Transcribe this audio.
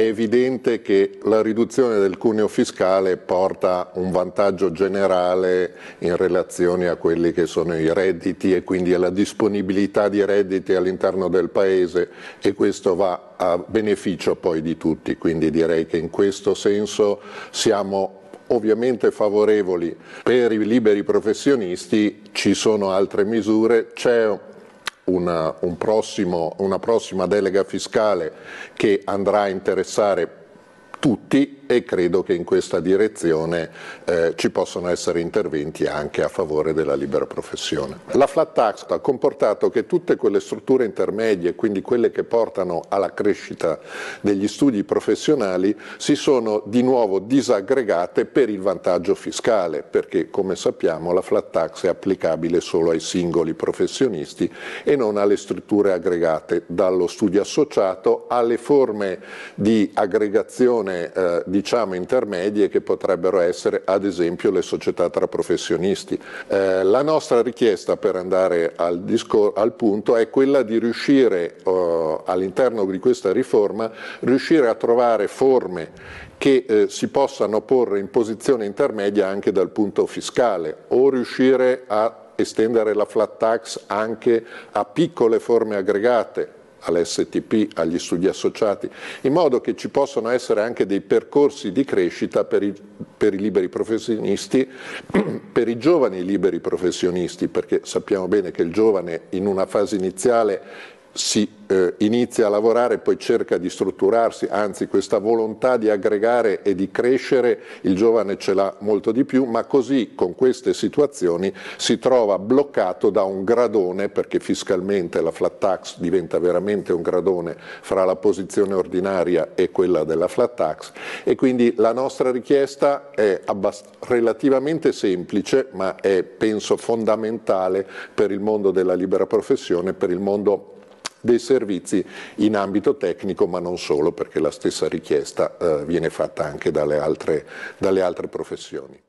È evidente che la riduzione del cuneo fiscale porta un vantaggio generale in relazione a quelli che sono i redditi e quindi alla disponibilità di redditi all'interno del Paese e questo va a beneficio poi di tutti, quindi direi che in questo senso siamo ovviamente favorevoli per i liberi professionisti, ci sono altre misure, c'è una, un prossimo, una prossima delega fiscale che andrà a interessare tutti e credo che in questa direzione eh, ci possono essere interventi anche a favore della libera professione. La flat tax ha comportato che tutte quelle strutture intermedie, quindi quelle che portano alla crescita degli studi professionali, si sono di nuovo disaggregate per il vantaggio fiscale, perché come sappiamo la flat tax è applicabile solo ai singoli professionisti e non alle strutture aggregate, dallo studio associato alle forme di aggregazione eh, di diciamo intermedie che potrebbero essere ad esempio le società tra professionisti. Eh, la nostra richiesta per andare al, discor- al punto è quella di riuscire eh, all'interno di questa riforma riuscire a trovare forme che eh, si possano porre in posizione intermedia anche dal punto fiscale o riuscire a estendere la flat tax anche a piccole forme aggregate all'STP, agli studi associati, in modo che ci possano essere anche dei percorsi di crescita per i, per i liberi professionisti, per i giovani liberi professionisti, perché sappiamo bene che il giovane in una fase iniziale si eh, inizia a lavorare e poi cerca di strutturarsi, anzi questa volontà di aggregare e di crescere il giovane ce l'ha molto di più, ma così con queste situazioni si trova bloccato da un gradone, perché fiscalmente la flat tax diventa veramente un gradone fra la posizione ordinaria e quella della flat tax e quindi la nostra richiesta è relativamente semplice, ma è penso fondamentale per il mondo della libera professione, per il mondo dei servizi in ambito tecnico ma non solo perché la stessa richiesta eh, viene fatta anche dalle altre, dalle altre professioni.